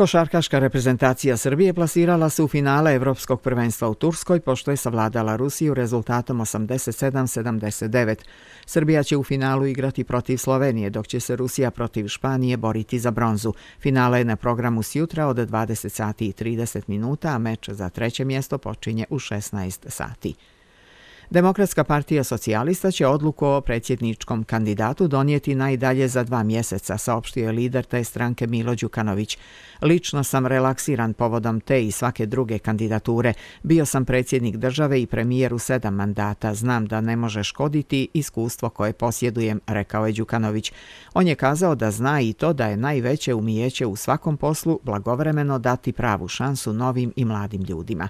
Košarkaška reprezentacija Srbije plasirala se u finale Evropskog prvenstva u Turskoj, pošto je savladala Rusiju rezultatom 87-79. Srbija će u finalu igrati protiv Slovenije, dok će se Rusija protiv Španije boriti za bronzu. Finala je na programu s jutra od 20 sati i 30 minuta, a meč za treće mjesto počinje u 16 sati. Demokratska partija socijalista će odluku o predsjedničkom kandidatu donijeti najdalje za dva mjeseca, saopštio je lider te stranke Milo Đukanović. Lično sam relaksiran povodom te i svake druge kandidature. Bio sam predsjednik države i premijer u sedam mandata. Znam da ne može škoditi iskustvo koje posjedujem, rekao je Đukanović. On je kazao da zna i to da je najveće umijeće u svakom poslu blagovremeno dati pravu šansu novim i mladim ljudima.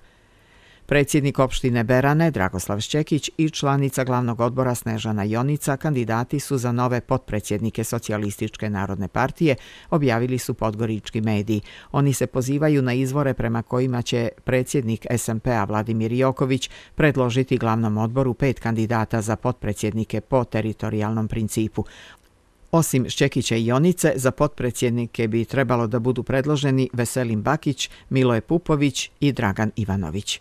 Predsjednik opštine Berane, Dragoslav Šćekić i članica glavnog odbora Snežana Jonica kandidati su za nove potpredsjednike Socialističke narodne partije, objavili su podgorički mediji. Oni se pozivaju na izvore prema kojima će predsjednik SMP-a Vladimir Joković predložiti glavnom odboru pet kandidata za potpredsjednike po teritorijalnom principu. Osim Šćekića i Jonice, za potpredsjednike bi trebalo da budu predloženi Veselin Bakić, Miloje Pupović i Dragan Ivanović.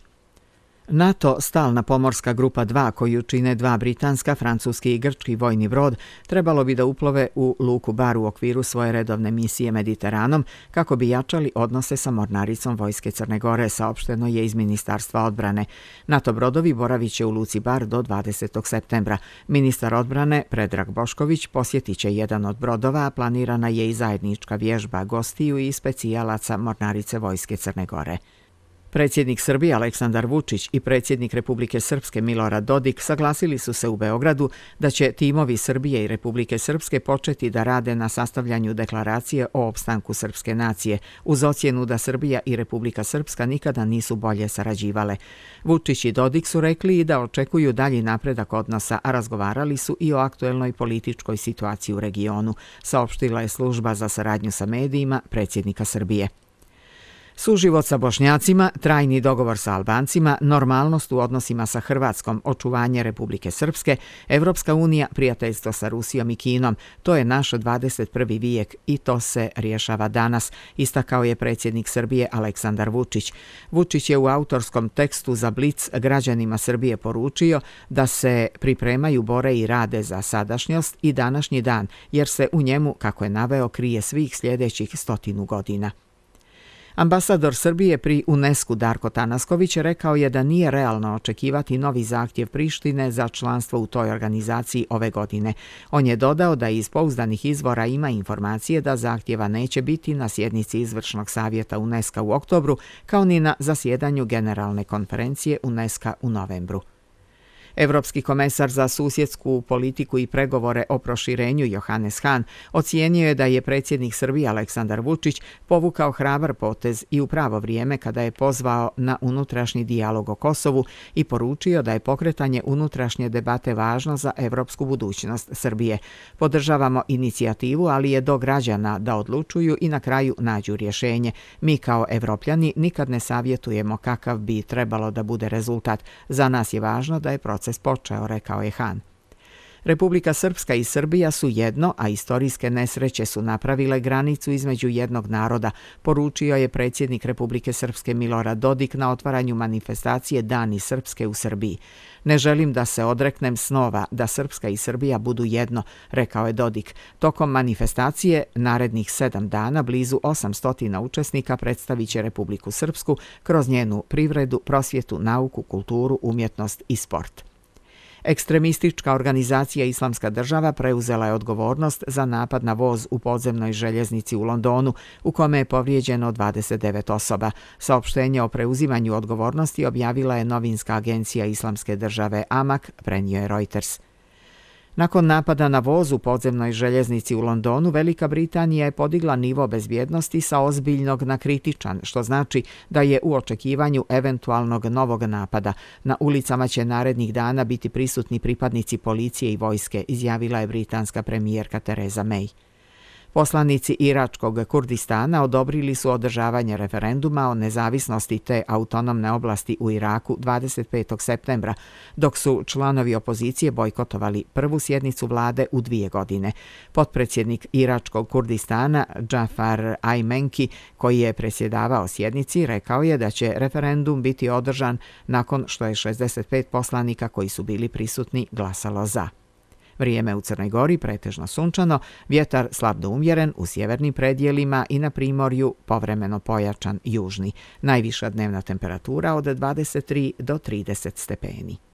NATO stalna pomorska grupa 2, koju čine dva britanska, francuski i grčki vojni brod, trebalo bi da uplove u Luku Bar u okviru svoje redovne misije Mediteranom kako bi jačali odnose sa mornaricom Vojske Crne Gore, saopšteno je iz Ministarstva odbrane. NATO brodovi boravit će u Luci Bar do 20. septembra. Ministar odbrane Predrag Bošković posjetit će jedan od brodova, a planirana je i zajednička vježba gostiju i specijalaca mornarice Vojske Crne Gore. Predsjednik Srbije Aleksandar Vučić i predsjednik Republike Srpske Milorad Dodik saglasili su se u Beogradu da će timovi Srbije i Republike Srpske početi da rade na sastavljanju deklaracije o opstanku srpske nacije uz ocjenu da Srbija i Republika Srpska nikada nisu bolje sarađivale. Vučić i Dodik su rekli i da očekuju dalji napredak odnosa, a razgovarali su i o aktuelnoj političkoj situaciji u regionu, saopštila je služba za saradnju sa medijima predsjednika Srbije. Suživot sa bošnjacima, trajni dogovor sa albancima, normalnost u odnosima sa Hrvatskom, očuvanje Republike Srpske, Evropska unija, prijateljstvo sa Rusijom i Kinom. To je naš 21. vijek i to se rješava danas, istakao je predsjednik Srbije Aleksandar Vučić. Vučić je u autorskom tekstu za Blitz građanima Srbije poručio da se pripremaju bore i rade za sadašnjost i današnji dan, jer se u njemu, kako je naveo, krije svih sljedećih stotinu godina. Ambasador Srbije pri UNESCO Darko Tanasković rekao je da nije realno očekivati novi zahtjev Prištine za članstvo u toj organizaciji ove godine. On je dodao da iz pouzdanih izvora ima informacije da zahtjeva neće biti na sjednici izvršnog savjeta UNESCO u oktobru, kao ni na zasjedanju generalne konferencije UNESCO u novembru. Evropski komesar za susjedsku politiku i pregovore o proširenju Johannes Hahn ocijenio je da je predsjednik Srbije Aleksandar Vučić povukao hrabar potez i u pravo vrijeme kada je pozvao na unutrašnji dijalog o Kosovu i poručio da je pokretanje unutrašnje debate važno za evropsku budućnost Srbije. Podržavamo inicijativu, ali je do građana da odlučuju i na kraju nađu rješenje. Mi kao evropljani nikad ne savjetujemo kakav bi trebalo da bude rezultat. Za nas je važno da je proces proces počeo, rekao je Han. Republika Srpska i Srbija su jedno, a istorijske nesreće su napravile granicu između jednog naroda, poručio je predsjednik Republike Srpske Milora Dodik na otvaranju manifestacije Dani Srpske u Srbiji. Ne želim da se odreknem snova da Srpska i Srbija budu jedno, rekao je Dodik. Tokom manifestacije, narednih sedam dana, blizu 800 učesnika predstavit će Republiku Srpsku kroz njenu privredu, prosvjetu, nauku, kulturu, umjetnost i sport. Ekstremistička organizacija Islamska država preuzela je odgovornost za napad na voz u podzemnoj željeznici u Londonu, u kome je povrijeđeno 29 osoba. Saopštenje o preuzimanju odgovornosti objavila je novinska agencija Islamske države AMAK, prenio je Reuters. Nakon napada na vozu u podzemnoj željeznici u Londonu, Velika Britanija je podigla nivo bezbjednosti sa ozbiljnog na kritičan, što znači da je u očekivanju eventualnog novog napada. Na ulicama će narednih dana biti prisutni pripadnici policije i vojske, izjavila je britanska premijerka Tereza May. Poslanici Iračkog Kurdistana odobrili su održavanje referenduma o nezavisnosti te autonomne oblasti u Iraku 25. septembra, dok su članovi opozicije bojkotovali prvu sjednicu vlade u dvije godine. Potpredsjednik Iračkog Kurdistana, Džafar Ajmenki, koji je presjedavao sjednici, rekao je da će referendum biti održan nakon što je 65 poslanika koji su bili prisutni glasalo za. Vrijeme u Crnoj Gori pretežno sunčano, vjetar slab do umjeren u sjevernim predjelima i na primorju povremeno pojačan južni. Najviša dnevna temperatura od 23 do 30 stepeni.